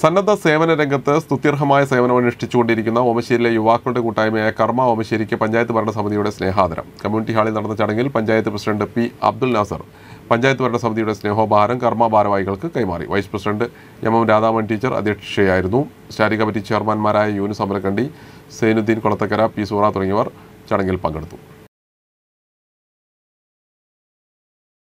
സന്നദ്ധ സേവന രംഗത്ത് സ്തുത്യർഹമായ അനുഷ്ഠിച്ചുകൊണ്ടിരിക്കുന്ന ഓമശ്ശേരിയിലെ യുവാക്കളുടെ കൂട്ടായ്മയായ കർമ്മ ഓമശ്ശേരിക്ക് പഞ്ചായത്ത് ഭരണസമിതിയുടെ സ്നേഹാദരം കമ്മ്യൂണിറ്റി ഹാളിൽ നടന്ന ചടങ്ങിൽ പഞ്ചായത്ത് പ്രസിഡന്റ് പി അബ്ദുൽ നാസർ പഞ്ചായത്ത് ഭരണസമിതിയുടെ സ്നേഹോപഹാരം കർമ്മ ഭാരവാഹികൾക്ക് കൈമാറി vice president M M Radhaman teacher അധ്യക്ഷയായിരുന്നു സ്റ്റാരി കമ്മിറ്റി ചെയർമാൻമാരായ യൂനു സമരക്കണ്ടി സൈനുദ്ദീൻ കൊളത്തക്കര പി സൂറ തുടങ്ങിയവർ ചടങ്ങിൽ പങ്കെടുത്തു